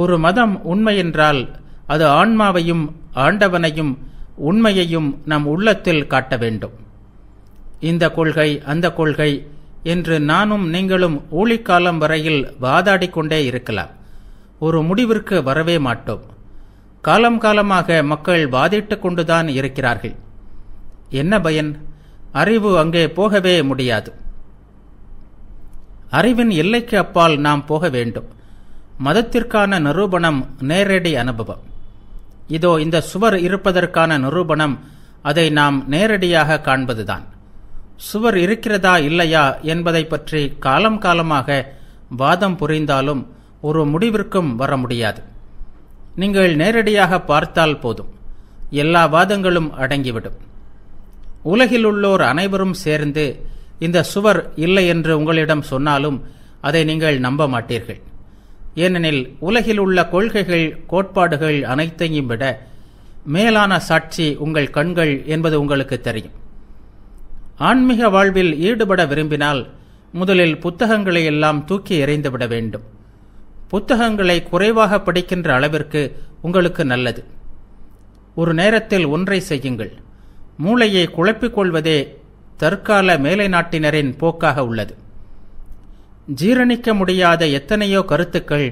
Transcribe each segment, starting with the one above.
ஒரு மதம் உண்மையென்றால் அது ஆன்மாவையும் ஆண்டவனையும் உண்மையையும் நம் உள்ளத்தில் காட்ட வேண்டும் இந்த கொள்கை அந்த கொள்கை என்று நானும் நீங்களும் ஊழிக்காலம் வரையில் வாதாடி கொண்டே இருக்கலாம் ஒரு முடிவிற்கு வரவே மாட்டோம் காலம் காலமாக மக்கள் வாதிட்டு கொண்டுதான் இருக்கிறார்கள் என்ன பயன் அறிவு அங்கே போகவே முடியாது அறிவின் எல்லைக்கு அப்பால் நாம் போக வேண்டும் மதத்திற்கான நிரூபணம் நேரடி அனுபவம் இதோ இந்த சுவர் இருப்பதற்கான நிரூபணம் அதை நாம் நேரடியாக காண்பதுதான் சுவர் இருக்கிறதா இல்லையா என்பதை பற்றி காலம் காலமாக வாதம் புரிந்தாலும் ஒரு முடிவிற்கும் வர முடியாது நீங்கள் நேரடியாக பார்த்தால் போதும் எல்லா வாதங்களும் அடங்கிவிடும் உலகில் உள்ளோர் அனைவரும் சேர்ந்து இந்த சுவர் இல்லை என்று உங்களிடம் சொன்னாலும் அதை நீங்கள் நம்ப மாட்டீர்கள் ஏனெனில் உலகில் உள்ள கொள்கைகள் கோட்பாடுகள் அனைத்தையும் விட மேலான சாட்சி உங்கள் கண்கள் என்பது உங்களுக்கு தெரியும் ஆன்மீக வாழ்வில் ஈடுபட விரும்பினால் முதலில் புத்தகங்களை எல்லாம் தூக்கி எறிந்துவிட வேண்டும் புத்தகங்களை குறைவாக படிக்கின்ற அளவிற்கு உங்களுக்கு நல்லது ஒரு நேரத்தில் ஒன்றை செய்யுங்கள் மூளையை குழப்பிக்கொள்வதே தற்கால மேலை நாட்டினரின் போக்காக உள்ளது ஜீரணிக்க முடியாத எத்தனையோ கருத்துக்கள்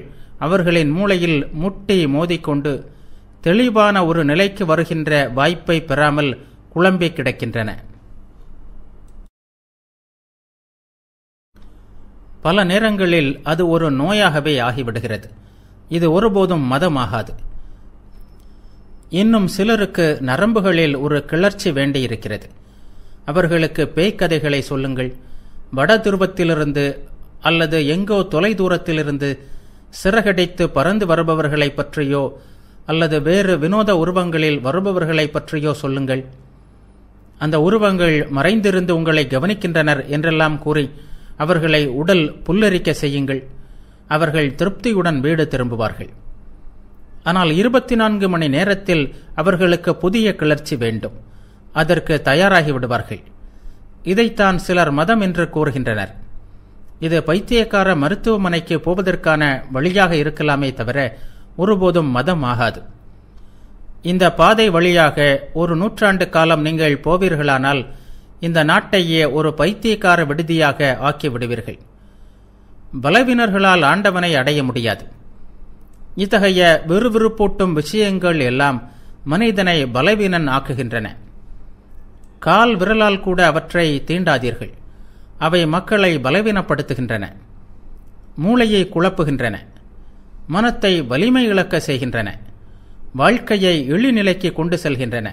அவர்களின் மூளையில் முட்டி மோதிக்கொண்டு தெளிவான ஒரு நிலைக்கு வருகின்ற வாய்ப்பை பெறாமல் குழம்பி கிடக்கின்றன பல நேரங்களில் அது ஒரு நோயாகவே ஆகிவிடுகிறது இது ஒருபோதும் மதமாகாது இன்னும் சிலருக்கு நரம்புகளில் ஒரு கிளர்ச்சி வேண்டியிருக்கிறது அவர்களுக்கு பேய்க்கதைகளை சொல்லுங்கள் வட துருவத்திலிருந்து அல்லது எங்கோ தொலை தூரத்திலிருந்து சிறகடித்து பறந்து வருபவர்களை பற்றியோ அல்லது வேறு வினோத உருவங்களில் வருபவர்களை பற்றியோ சொல்லுங்கள் அந்த உருவங்கள் மறைந்திருந்து உங்களை கவனிக்கின்றனர் என்றெல்லாம் கூறி அவர்களை உடல் புல்லரிக்க செய்யுங்கள் அவர்கள் திருப்தியுடன் வீடு திரும்புவார்கள் ஆனால் இருபத்தி நான்கு மணி நேரத்தில் அவர்களுக்கு புதிய கிளர்ச்சி வேண்டும் அதற்கு தயாராகி விடுவார்கள் இதைத்தான் சிலர் மதம் என்று கூறுகின்றனர் இது பைத்தியக்கார மருத்துவமனைக்கு போவதற்கான வழியாக இருக்கலாமே தவிர ஒருபோதும் மதம் ஆகாது இந்த பாதை வழியாக ஒரு நூற்றாண்டு காலம் நீங்கள் போவீர்களானால் இந்த நாட்டையே ஒரு பைத்தியக்கார விடுதியாக ஆக்கிவிடுவீர்கள் பலவினர்களால் ஆண்டவனை அடைய முடியாது இத்தகைய விறுவிறுப்பூட்டும் விஷயங்கள் எல்லாம் மனிதனை பலவீனன் ஆக்குகின்றன கால் விரலால் கூட அவற்றை தீண்டாதீர்கள் அவை மக்களை பலவீனப்படுத்துகின்றன மூளையை குழப்புகின்றன மனத்தை வலிமை இழக்க செய்கின்றன வாழ்க்கையை இழிநிலைக்கு கொண்டு செல்கின்றன